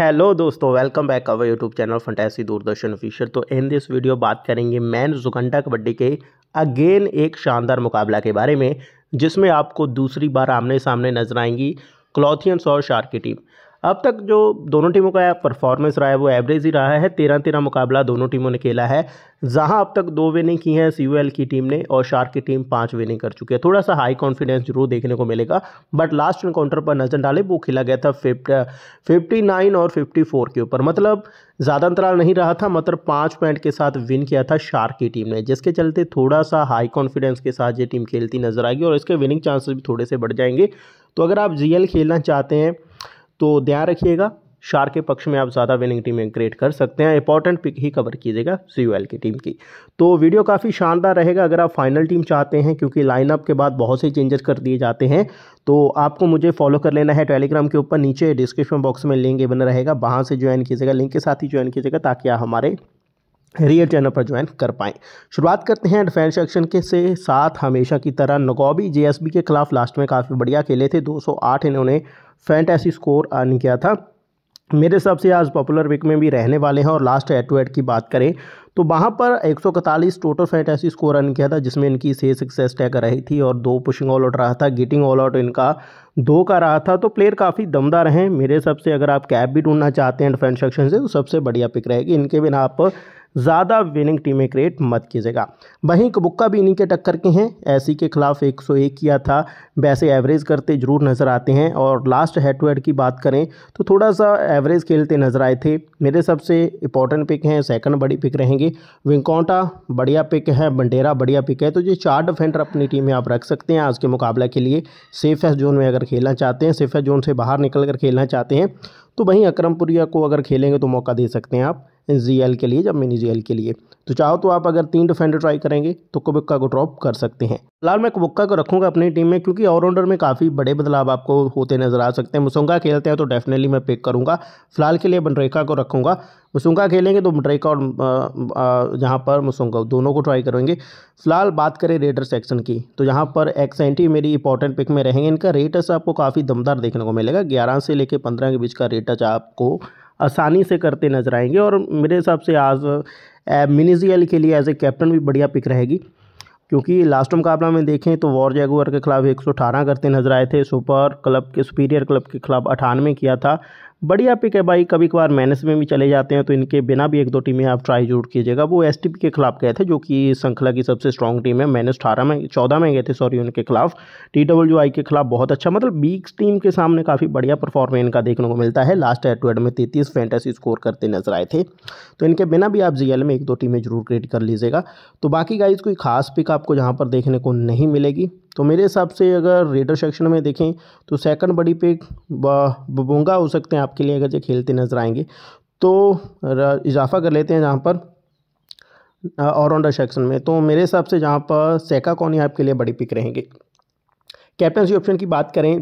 hello दोस्तों welcome back our YouTube channel fantasy Doordarshan official तो in this video बात करेंगे मैन जुगंडा कबड्डी के अगेन एक शानदार मुकाबला के बारे में जिसमें आपको दूसरी बार आमने सामने नजर आएंगी क्लॉथियंस और शार्क की टीम अब तक जो दोनों टीमों का परफॉर्मेंस रहा है वो एवरेज ही रहा है तेरह तेरह मुकाबला दोनों टीमों ने खेला है जहां अब तक दो विनिंग की हैं सी की टीम ने और शार्क की टीम पांच विनिंग कर चुकी है थोड़ा सा हाई कॉन्फिडेंस जरूर देखने को मिलेगा बट लास्ट इनकाउंटर पर नजर डाले वो खेला गया था फिफ्टी नाइन और फिफ्टी फोर के ऊपर मतलब ज़्यादा अंतराल नहीं रहा था मतलब पाँच पॉइंट के साथ विन किया था शार्क की टीम ने जिसके चलते थोड़ा सा हाई कॉन्फिडेंस के साथ ये टीम खेलती नजर आएगी और इसके विनिंग चांसेस भी थोड़े से बढ़ जाएंगे तो अगर आप जीएल खेलना चाहते हैं तो ध्यान रखिएगा शार के पक्ष में आप ज़्यादा विनिंग टीमें क्रिएट कर सकते हैं इंपॉर्टेंट पिक ही कवर कीजिएगा सी यू की टीम की तो वीडियो काफ़ी शानदार रहेगा अगर आप फाइनल टीम चाहते हैं क्योंकि लाइनअप के बाद बहुत से चेंजेस कर दिए जाते हैं तो आपको मुझे फॉलो कर लेना है टेलीग्राम के ऊपर नीचे डिस्क्रिप्शन बॉक्स में लिंक बना रहेगा वहाँ से ज्वाइन कीजिएगा लिंक के साथ ही ज्वाइन कीजिएगा ताकि आप हमारे रियल चैनल पर ज्वाइन कर पाएँ शुरुआत करते हैं डिफेंस एक्शन के से साथ हमेशा की तरह नगोबी जे के खिलाफ लास्ट में काफ़ी बढ़िया खेले थे आठ इन्होंने फैंटेसी स्कोर अर्न किया था मेरे हिसाब से आज पॉपुलर वीक में भी रहने वाले हैं और लास्ट एट टू एट की बात करें तो वहाँ पर एक टोटल फैंटेसी स्कोर रन किया था जिसमें इनकी से सक्सेस टैक रही थी और दो पुशिंग ऑल आउट रहा था गेटिंग ऑल आउट इनका दो का रहा था तो प्लेयर काफ़ी दमदार हैं मेरे हिसाब से अगर आप कैब भी ढूंढना चाहते हैं डिफेंस सेक्शन से तो सबसे बढ़िया पिक रहेगी इनके बिना आप ज़्यादा विनिंग टीमें क्रिएट मत कीजिएगा वहीं कबुक्का भी इन्हीं के टक्कर के हैं ऐसी के खिलाफ 101 किया था वैसे एवरेज करते जरूर नज़र आते हैं और लास्ट हेड टू हेड की बात करें तो थोड़ा सा एवरेज खेलते नज़र आए थे मेरे सबसे इंपॉर्टेंट पिक हैं सेकंड बड़ी पिक रहेंगे विंकौटा बढ़िया पिक है बंडेरा बढ़िया पिक है तो ये चार डिफेंडर अपनी टीम में आप रख सकते हैं आज के मुकाबला के लिए सेफेस्ट जोन में अगर खेलना चाहते हैं सेफेस्ट जोन से बाहर निकल कर खेलना चाहते हैं तो वहीं अक्रमपुरिया को अगर खेलेंगे तो मौका दे सकते हैं आप जी के लिए जब मिनी जी के लिए तो चाहो तो आप अगर तीन डिफेंडर ट्राई करेंगे तो कुबिक्का को ड्रॉप कर सकते हैं फिलहाल मैं कुबुक्का को रखूंगा अपनी टीम में क्योंकि ऑलराउंडर में काफ़ी बड़े बदलाव आपको होते नजर आ सकते हैं मुसुंगा खेलते हैं तो डेफिनेटली मैं पिक करूंगा फिलहाल के लिए बनरेखा को रखूंगा मुसुंगा खेलेंगे तो बनरेखा और जहां पर मुसुंगा दोनों को ट्राई करेंगे फिलहाल बात करें रेडर सेक्शन की तो यहाँ पर एक्स एंटी मेरी इंपॉर्टेंट पिक में रहेंगे इनका रेटस आपको काफ़ी दमदार देखने को मिलेगा ग्यारह से लेकर पंद्रह के बीच का रेटस आपको आसानी से करते नजर आएंगे और मेरे हिसाब से आज मिनिजियल के लिए एज ए कैप्टन भी बढ़िया पिक रहेगी क्योंकि लास्ट मुकाबला में देखें तो वॉर जैगुअर के खिलाफ अठारह करते नजर आए थे सुपर क्लब के सुपीरियर क्लब के खिलाफ अठानवे किया था बढ़िया पिक है भाई कभी कभार माइनस में भी चले जाते हैं तो इनके बिना भी एक दो टीमें आप ट्राई जरूर कीजिएगा वो एस के खिलाफ गए थे जो कि श्रृंखला की सबसे स्ट्रॉन्ग टीम है माइनस अठारह में चौदह में गए थे सॉरी उनके खिलाफ टी डब्ल्यू आई के खिलाफ बहुत अच्छा मतलब बीग टीम के सामने काफ़ी बढ़िया परफॉर्मेंस इनका देखने को मिलता है लास्ट एट टू एड में तैतीस फैंटेसी स्कोर करते नजर आए थे तो इनके बिना भी आप जी में एक दो टीमें जरूर क्रिएट कर लीजिएगा तो बाकी गाइज कोई खास पिक आपको जहाँ पर देखने को नहीं मिलेगी तो मेरे हिसाब से अगर रेडर सेक्शन में देखें तो सेकंड बड़ी पिक बबोंगा हो सकते हैं आप आपके लिए अगर ये खेलते नज़र आएंगे तो इजाफा कर लेते हैं जहाँ पर ऑलराउंडर सेक्शन में तो मेरे हिसाब से जहाँ पर सेका कौन कौनी आपके लिए बड़ी पिक रहेंगे कैप्टनसी ऑप्शन की बात करें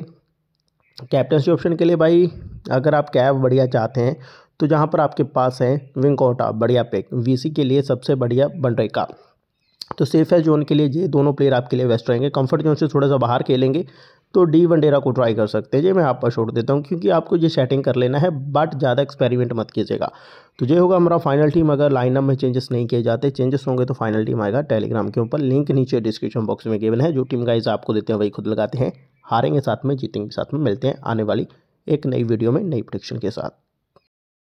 कैप्टनसी ऑप्शन के लिए भाई अगर आप कैब बढ़िया चाहते हैं तो जहाँ पर आपके पास है विंकोटा बढ़िया पिक वीसी के लिए सबसे बढ़िया बनरेका तो सेफ है जोन के लिए ये दोनों प्लेयर आपके लिए वेस्ट रहेंगे कंफर्ट जोन से थोड़ा सा बाहर खेलेंगे तो डी वनडेरा को ट्राई कर सकते हैं जी मैं आप पर छोड़ देता हूँ क्योंकि आपको ये सेटिंग कर लेना है बट ज़्यादा एक्सपेरिमेंट मत कीजिएगा तो ये होगा हमारा फाइनल टीम अगर लाइनअप में चेंजेस नहीं किए जाते चेंजेस होंगे तो फाइनल टीम आएगा टेलीग्राम के ऊपर लिंक नीचे डिस्क्रिप्शन बॉक्स में गेवन है जो टीम गाइज आपको देते हैं वही खुद लगाते हैं हारेंगे साथ में जीतेंगे साथ में मिलते हैं आने वाली एक नई वीडियो में नई प्रोडिक्शन के साथ